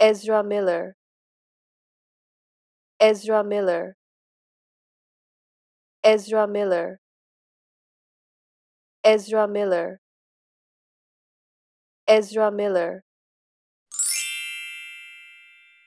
Ezra Miller Ezra Miller Ezra Miller Ezra Miller Ezra Miller